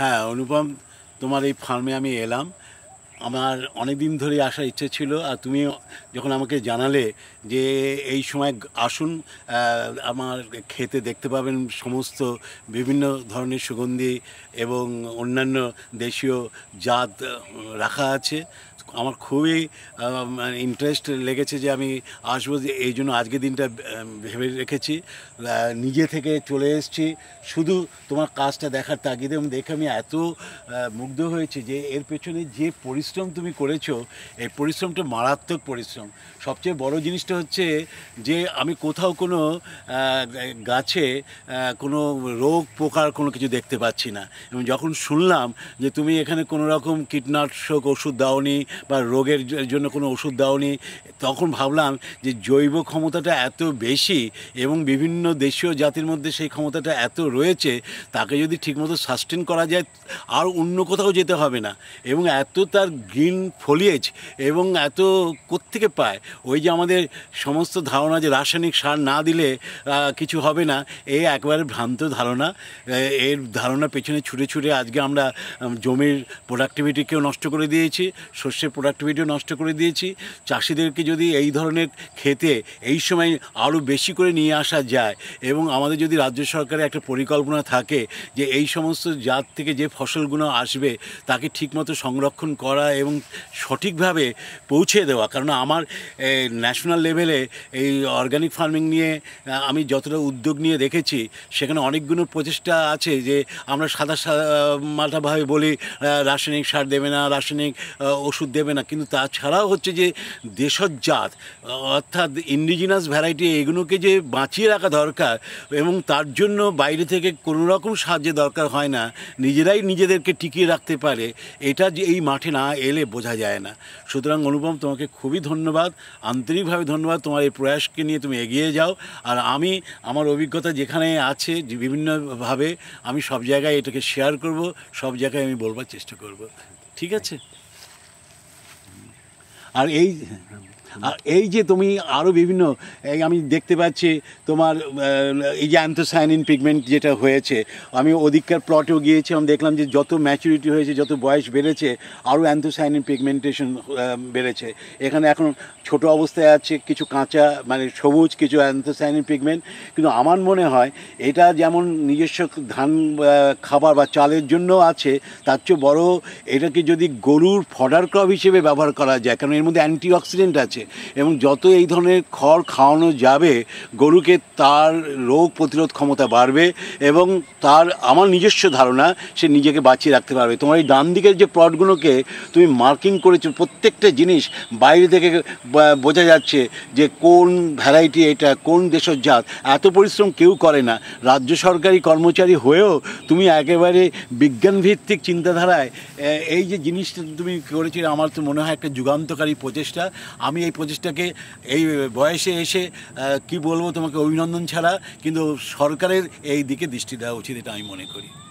হ্যাঁ অনুপম তোমার এই ফার্মে আমি এলাম আমার অনেক দিন ধরে আসার ইচ্ছে ছিল আর তুমি যখন আমাকে জানালে যে এই সময় আসুন আমার খেতে দেখতে পাবেন সমস্ত বিভিন্ন ধরনের সুগন্ধি এবং অন্যান্য দেশীয় জাত রাখা আছে আমার খুবই ইন্টারেস্ট মানে লেগেছে যে আমি আসবো যে এই জন্য আজকে দিনটা ভেবে রেখেছি নিজে থেকে চলে এসেছি শুধু তোমার কাজটা দেখার তাগিদে এবং দেখে আমি এত মুগ্ধ হয়েছি যে এর পেছনে যে পরিশ্রম তুমি করেছো এই পরিশ্রমটা মারাত্মক পরিশ্রম সবচেয়ে বড় জিনিসটা হচ্ছে যে আমি কোথাও কোনো গাছে কোনো রোগ পোকার কোনো কিছু দেখতে পাচ্ছি না এবং যখন শুনলাম যে তুমি এখানে কোনো রকম কীটনাশক ওষুধ দাওনি বা রোগের জন্য কোনো ওষুধ দাওনি তখন ভাবলাম যে জৈব ক্ষমতাটা এত বেশি এবং বিভিন্ন দেশীয় জাতির মধ্যে সেই ক্ষমতাটা এত রয়েছে তাকে যদি ঠিকমতো সাস্টেন করা যায় আর অন্য কোথাও যেতে হবে না এবং এত তার গ্রিন ফলিয়েজ এবং এত কোত্থেকে পায় ওই যে আমাদের সমস্ত ধারণা যে রাসায়নিক সার না দিলে কিছু হবে না এ একবারে ভ্রান্ত ধারণা এর ধারণা পেছনে ছুটে ছুটে আজকে আমরা জমির প্রোডাক্টিভিটিকেও নষ্ট করে দিয়েছি শস্য চাষের প্রোডাক্টিভিটিও নষ্ট করে দিয়েছি চাষিদেরকে যদি এই ধরনের খেতে এই সময় আরও বেশি করে নিয়ে আসা যায় এবং আমাদের যদি রাজ্য সরকারের একটা পরিকল্পনা থাকে যে এই সমস্ত জাত থেকে যে ফসলগুলো আসবে তাকে ঠিকমতো সংরক্ষণ করা এবং সঠিকভাবে পৌঁছে দেওয়া কারণ আমার ন্যাশনাল লেভেলে এই অর্গানিক ফার্মিং নিয়ে আমি যতটা উদ্যোগ নিয়ে দেখেছি সেখানে অনেকগুলো প্রচেষ্টা আছে যে আমরা সাদা সাদা মাথাভাবে বলি রাসায়নিক সার দেবে না রাসায়নিক ওষুধ দেবে না কিন্তু তাছাড়াও হচ্ছে যে দেশজাত অর্থাৎ ইন্ডিজিনাস ভ্যারাইটি এগুলোকে যে বাঁচিয়ে রাখা দরকার এবং তার জন্য বাইরে থেকে কোনো রকম সাহায্য দরকার হয় না নিজেরাই নিজেদেরকে টিকিয়ে রাখতে পারে এটা যে এই মাঠে না এলে বোঝা যায় না সুতরাং অনুপম তোমাকে খুবই ধন্যবাদ আন্তরিকভাবে ধন্যবাদ তোমার এই প্রয়াসকে নিয়ে তুমি এগিয়ে যাও আর আমি আমার অভিজ্ঞতা যেখানে আছে বিভিন্নভাবে আমি সব জায়গায় এটাকে শেয়ার করব সব জায়গায় আমি বলবার চেষ্টা করব ঠিক আছে 啊，诶。আর এই যে তুমি আরও বিভিন্ন এই আমি দেখতে পাচ্ছি তোমার এই যে অ্যান্থোসাইনিন পিগমেন্ট যেটা হয়েছে আমি ওদিককার প্লটেও গিয়েছিলাম দেখলাম যে যত ম্যাচুরিটি হয়েছে যত বয়স বেড়েছে আরও অ্যান্থোসায়ানিন পিগমেন্টেশন বেড়েছে এখানে এখন ছোট অবস্থায় আছে কিছু কাঁচা মানে সবুজ কিছু অ্যান্থোসাইনিন পিগমেন্ট কিন্তু আমার মনে হয় এটা যেমন নিজস্ব ধান খাবার বা চালের জন্য আছে তার চেয়ে বড় এটাকে যদি গরুর ফডার ক্রপ হিসেবে ব্যবহার করা যায় কারণ এর মধ্যে অ্যান্টিঅক্সিডেন্ট আছে হয়েছে এবং যত এই ধরনের খড় খাওয়ানো যাবে গরুকে তার রোগ প্রতিরোধ ক্ষমতা বাড়বে এবং তার আমার নিজস্ব ধারণা সে নিজেকে বাঁচিয়ে রাখতে পারবে তোমার এই ডান দিকের যে প্লটগুলোকে তুমি মার্কিং করেছো প্রত্যেকটা জিনিস বাইরে থেকে বোঝা যাচ্ছে যে কোন ভ্যারাইটি এটা কোন দেশের জাত এত পরিশ্রম কেউ করে না রাজ্য সরকারি কর্মচারী হয়েও তুমি একেবারে বিজ্ঞানভিত্তিক চিন্তাধারায় এই যে জিনিসটা তুমি করেছিলে আমার তো মনে হয় একটা যুগান্তকারী প্রচেষ্টা আমি এই প্রচেষ্টাকে এই বয়সে এসে কি বলবো তোমাকে অভিনন্দন ছাড়া কিন্তু সরকারের এই দিকে দৃষ্টি দেওয়া উচিত এটা আমি মনে করি